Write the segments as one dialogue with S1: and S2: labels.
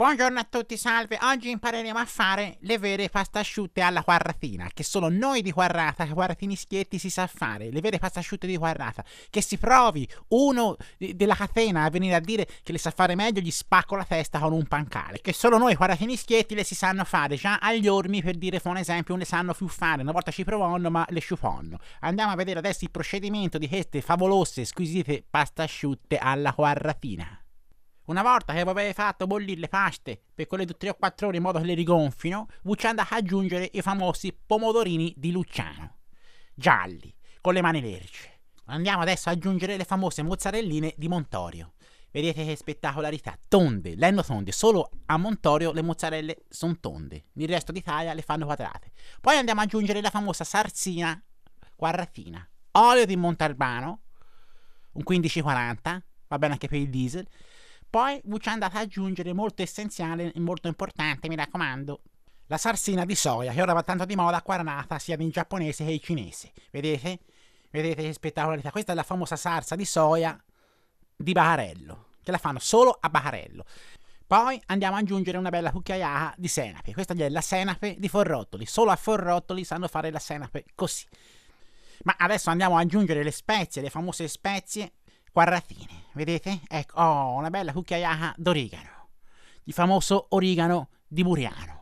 S1: Buongiorno a tutti, salve. Oggi impareremo a fare le vere pasta asciutte alla quarratina, che solo noi di quarrata, quarratini schietti, si sa fare. Le vere pasta asciutte di quarrata. Che si provi uno della catena a venire a dire che le sa fare meglio, gli spacco la testa con un pancale. Che solo noi quarratini schietti le si sanno fare. Già agli ormi, per dire, fa un esempio, non le sanno più fare. Una volta ci provonno, ma le sciuponno. Andiamo a vedere adesso il procedimento di queste favolose, squisite pasta asciutte alla quarratina. Una volta che avete fatto bollire le paste per quelle 3 o 4 ore in modo che le rigonfino, voi ci andate ad aggiungere i famosi pomodorini di Luciano, gialli, con le mani lerce. Andiamo adesso ad aggiungere le famose mozzarelline di Montorio. Vedete che spettacolarità, tonde, lenno tonde, solo a Montorio le mozzarelle sono tonde, nel resto d'Italia le fanno quadrate. Poi andiamo ad aggiungere la famosa sarsina quarratina, olio di Montalbano, un 15-40, va bene anche per il diesel, poi Wucci è andata ad aggiungere molto essenziale e molto importante, mi raccomando. La sarsina di soia, che ora va tanto di moda, quarnata sia in giapponese che in cinese. Vedete? Vedete che spettacolarità. Questa è la famosa sarsa di soia di Bacarello, che la fanno solo a Bacarello. Poi andiamo ad aggiungere una bella cucchiaiata di senape. Questa è la senape di Forrottoli. Solo a Forrottoli sanno fare la senape così. Ma adesso andiamo ad aggiungere le spezie, le famose spezie quarratine, vedete? Ecco, oh, una bella cucchiaiata d'origano, il famoso origano di Buriano.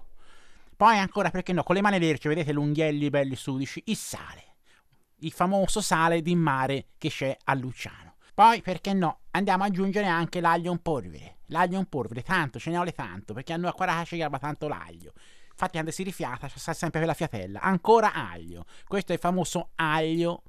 S1: Poi ancora, perché no, con le mani lerce, vedete l'unghielli belli sudici, il sale, il famoso sale di mare che c'è a Luciano. Poi, perché no, andiamo ad aggiungere anche l'aglio in polvere. L'aglio in polvere, tanto, ce ne vuole tanto, perché a noi a Quarata ci chiama tanto l'aglio. Infatti, quando si rifiata, c'è sempre per la fiatella. Ancora aglio. Questo è il famoso aglio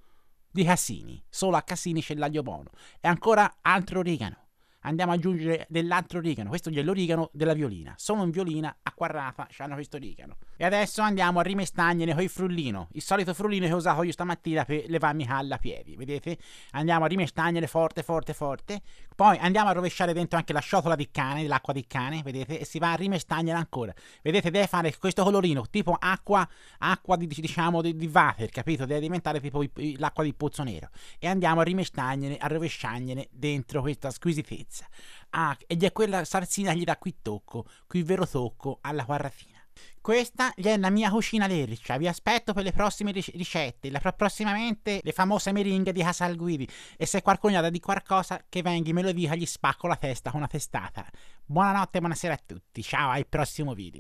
S1: di Cassini. Solo a Cassini c'è l'aglio buono. E ancora altro origano andiamo ad aggiungere dell'altro origano. Questo è l'origano della violina. Sono in violina, a quarrata, hanno questo origano. E adesso andiamo a rimestagnene con il frullino. Il solito frullino che ho usato io stamattina per levarmi alla piedi. Vedete? Andiamo a rimestagnene forte, forte, forte. Poi andiamo a rovesciare dentro anche la sciotola di cane, l'acqua di cane, vedete? E si va a rimestagnere ancora. Vedete? Deve fare questo colorino, tipo acqua, acqua di, diciamo, di, di water, capito? Deve diventare tipo l'acqua di pozzo nero. E andiamo a rimestagnene, a rovesciagnene dentro questa squisitezza salsiccia. Ah, ed è quella salsina gli dà qui tocco, qui vero tocco alla quarrafina. Questa è la mia cucina lercia, vi aspetto per le prossime ricette, la, prossimamente le famose meringhe di Casal Guidi e se qualcuno ha da di qualcosa che venghi me lo dica gli spacco la testa con una testata. Buonanotte e buonasera a tutti, ciao al prossimo video.